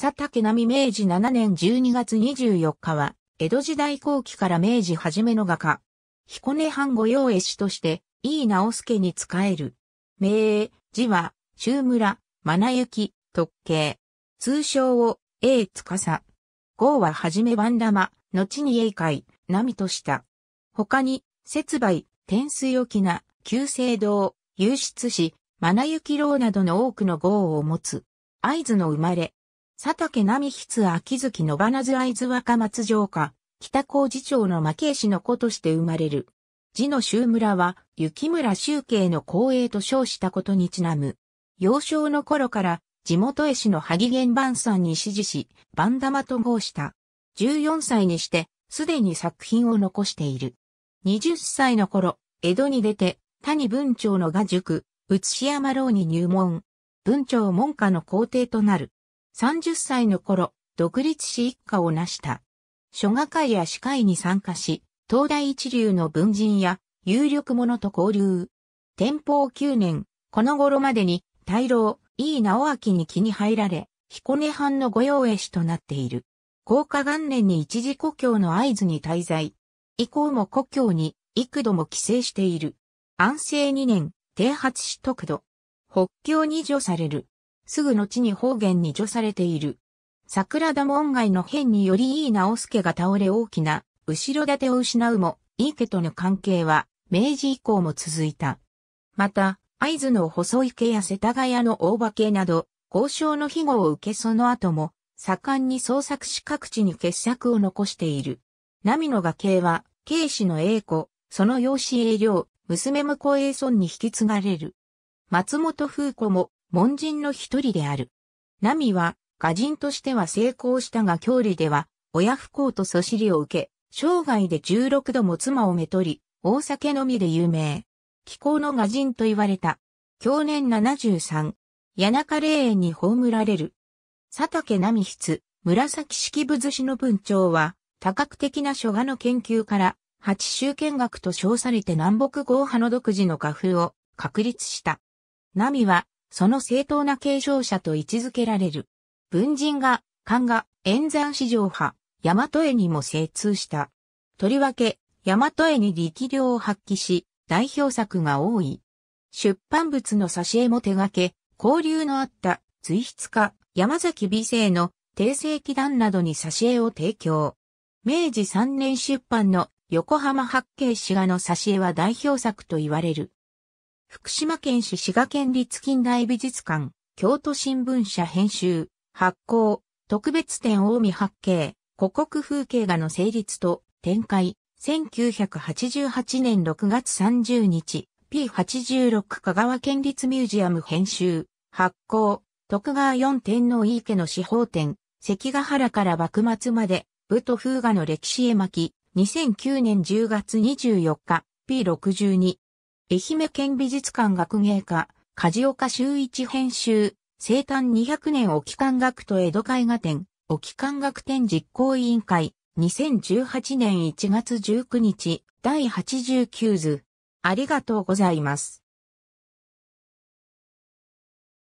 佐竹並明治7年12月24日は、江戸時代後期から明治初めの画家。彦根藩御用絵師として、井伊直助に仕える。名字は、中村、真行、特計。通称を、英司。号ははじめ番玉、後に英会、波とした。他に、節梅、天水沖な、旧聖堂、湧出市、真行楼などの多くの号を持つ。合図の生まれ、佐竹並筆秋月の花津会津若松城下、北高事町の牧江氏の子として生まれる。字の周村は、雪村周慶の光栄と称したことにちなむ。幼少の頃から、地元絵師の萩玄番さんに指示し、万玉と号した。14歳にして、すでに作品を残している。20歳の頃、江戸に出て、谷文長の画塾、内山楼に入門。文長門下の皇帝となる。30歳の頃、独立し一家を成した。書画会や司会に参加し、東大一流の文人や有力者と交流。天保9年、この頃までに、大老、井伊直明に気に入られ、彦根藩の御用絵師となっている。高下元年に一時故郷の合図に滞在。以降も故郷に幾度も帰省している。安政2年、停発し得度。北京に除される。すぐ後に方言に除されている。桜田門外の変により井伊直輔が倒れ大きな後ろ盾を失うも、井家との関係は明治以降も続いた。また、会津の細池や世田谷の大場家など、交渉の庇護を受けその後も、盛んに創作し各地に傑作を残している。波の画系は、慶氏の栄子、その養子栄良、娘向栄村に引き継がれる。松本風子も、門人の一人である。ナミは、画人としては成功したが郷里では、親不幸とそしりを受け、生涯で16度も妻をめとり、大酒飲みで有名。気候の画人と言われた。去年73、谷中霊園に葬られる。佐竹奈美筆、紫式部寿司の文章は、多角的な書画の研究から、八州見学と称されて南北豪派の独自の画風を確立した。奈美は、その正当な継承者と位置づけられる。文人が、漢が、演山史上派、大和絵にも精通した。とりわけ、大和絵に力量を発揮し、代表作が多い。出版物の挿絵も手掛け、交流のあった随筆家、山崎美生の定世紀団などに挿絵を提供。明治3年出版の横浜八景志画の挿絵は代表作と言われる。福島県市滋賀県立近代美術館、京都新聞社編集、発行、特別展大見八景、古国風景画の成立と展開、1988年6月30日、P86 香川県立ミュージアム編集、発行、徳川四天皇井家の司法展、関ヶ原から幕末まで、武都風画の歴史絵巻、2009年10月24日、P62、愛媛県美術館学芸家、梶岡修一編集、生誕200年沖館学と江戸絵画展、沖館学展実行委員会、2018年1月19日、第89図。ありがとうございます。